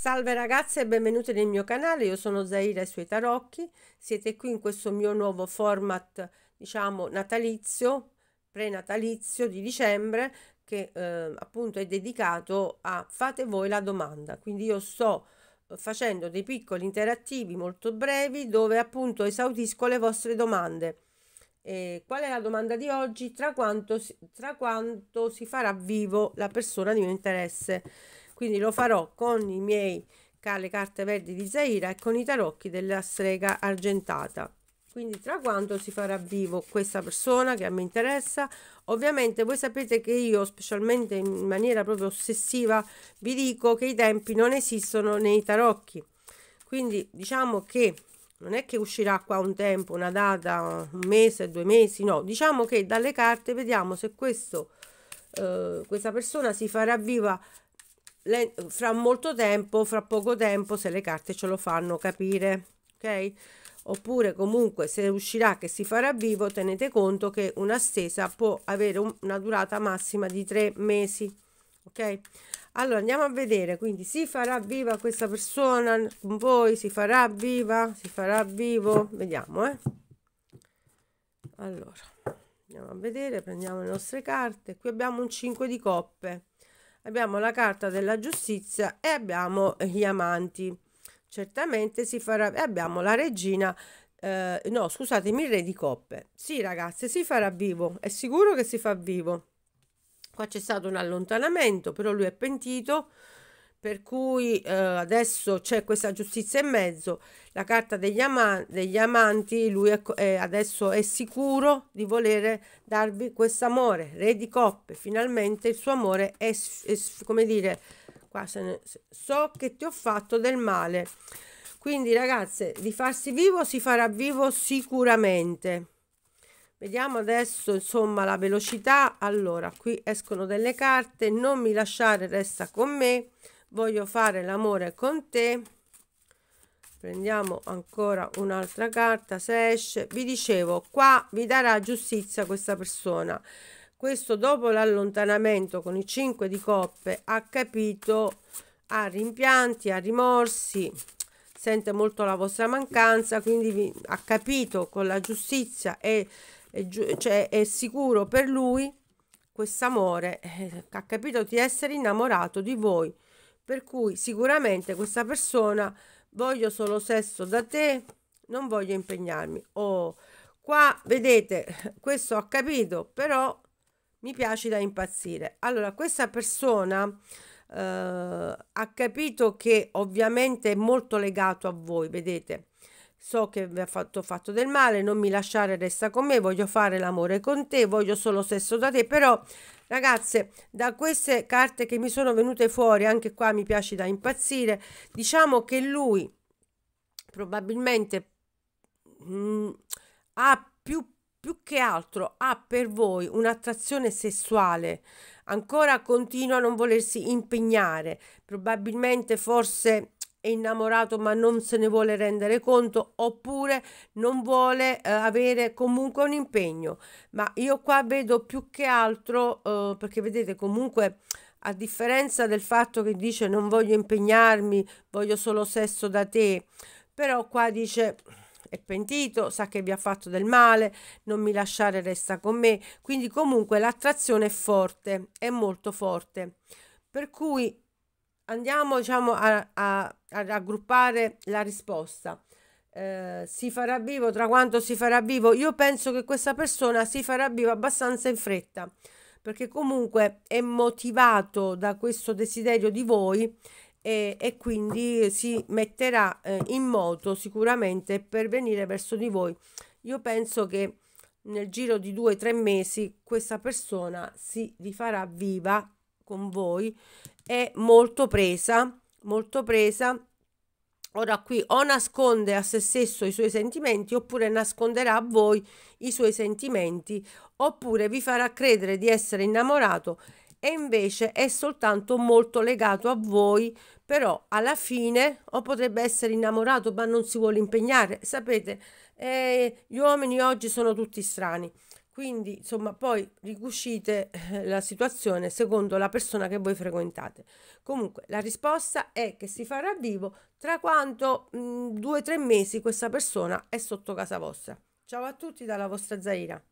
Salve ragazze e benvenute nel mio canale, io sono Zaira e suoi tarocchi, siete qui in questo mio nuovo format diciamo natalizio, prenatalizio di dicembre che eh, appunto è dedicato a fate voi la domanda, quindi io sto eh, facendo dei piccoli interattivi molto brevi dove appunto esaudisco le vostre domande. E qual è la domanda di oggi? Tra quanto, tra quanto si farà vivo la persona di mio interesse? Quindi lo farò con i miei le carte verdi di Zaira e con i tarocchi della strega argentata. Quindi tra quanto si farà vivo questa persona che a me interessa? Ovviamente voi sapete che io, specialmente in maniera proprio ossessiva, vi dico che i tempi non esistono nei tarocchi. Quindi diciamo che non è che uscirà qua un tempo, una data, un mese, due mesi, no. Diciamo che dalle carte vediamo se questo, eh, questa persona si farà viva le, fra molto tempo, fra poco tempo, se le carte ce lo fanno capire, ok? Oppure comunque se uscirà che si farà vivo, tenete conto che una stesa può avere un, una durata massima di tre mesi, ok? Allora andiamo a vedere, quindi si farà viva questa persona con voi, si farà viva, si farà vivo, vediamo, eh? Allora, andiamo a vedere, prendiamo le nostre carte, qui abbiamo un 5 di coppe abbiamo la carta della giustizia e abbiamo eh, gli amanti. Certamente si farà, e abbiamo la regina, eh, no scusatemi, il re di coppe. Sì ragazzi, si farà vivo, è sicuro che si fa vivo. Qua c'è stato un allontanamento, però lui è pentito, per cui eh, adesso c'è questa giustizia in mezzo, la carta degli, ama- degli amanti, lui è, è, adesso è sicuro di volere darvi questo amore, re di coppe, finalmente il suo amore è, è come dire, qua ne, so che ti ho fatto del male. Quindi ragazze, di farsi vivo si farà vivo sicuramente. Vediamo adesso insomma la velocità. Allora, qui escono delle carte, non mi lasciare, resta con me voglio fare l'amore con te prendiamo ancora un'altra carta se esce vi dicevo qua vi darà giustizia questa persona questo dopo l'allontanamento con i 5 di coppe ha capito ha rimpianti ha rimorsi sente molto la vostra mancanza quindi vi, ha capito con la giustizia e cioè è sicuro per lui quest'amore eh, ha capito di essere innamorato di voi per cui sicuramente questa persona voglio solo sesso da te, non voglio impegnarmi. Oh, qua vedete, questo ho capito, però mi piace da impazzire. Allora, questa persona eh, ha capito che ovviamente è molto legato a voi, vedete? So che vi ha fatto, fatto del male, non mi lasciare, resta con me, voglio fare l'amore con te, voglio solo sesso da te, però ragazze da queste carte che mi sono venute fuori, anche qua mi piace da impazzire, diciamo che lui probabilmente mh, mm, ha più più che altro ha per voi un'attrazione sessuale, ancora continua a non volersi impegnare, probabilmente forse è innamorato ma non se ne vuole rendere conto oppure non vuole eh, avere comunque un impegno ma io qua vedo più che altro eh, perché vedete comunque a differenza del fatto che dice non voglio impegnarmi voglio solo sesso da te però qua dice è pentito, sa che vi ha fatto del male, non mi lasciare, resta con me. Quindi comunque l'attrazione è forte, è molto forte. Per cui andiamo diciamo, a, a, a raggruppare la risposta. Eh, si farà vivo tra quanto si farà vivo io penso che questa persona si farà vivo abbastanza in fretta perché comunque è motivato da questo desiderio di voi e, e quindi si metterà eh, in moto sicuramente per venire verso di voi io penso che nel giro di due o tre mesi questa persona si rifarà viva con voi è molto presa, molto presa. Ora qui o nasconde a se stesso i suoi sentimenti oppure nasconderà a voi i suoi sentimenti oppure vi farà credere di essere innamorato e invece è soltanto molto legato a voi però alla fine o potrebbe essere innamorato ma non si vuole impegnare sapete eh, gli uomini oggi sono tutti strani quindi, insomma, poi ricuscite eh, la situazione secondo la persona che voi frequentate. Comunque, la risposta è che si farà vivo tra quanto mh, mm, due o tre mesi questa persona è sotto casa vostra. Ciao a tutti dalla vostra Zaira.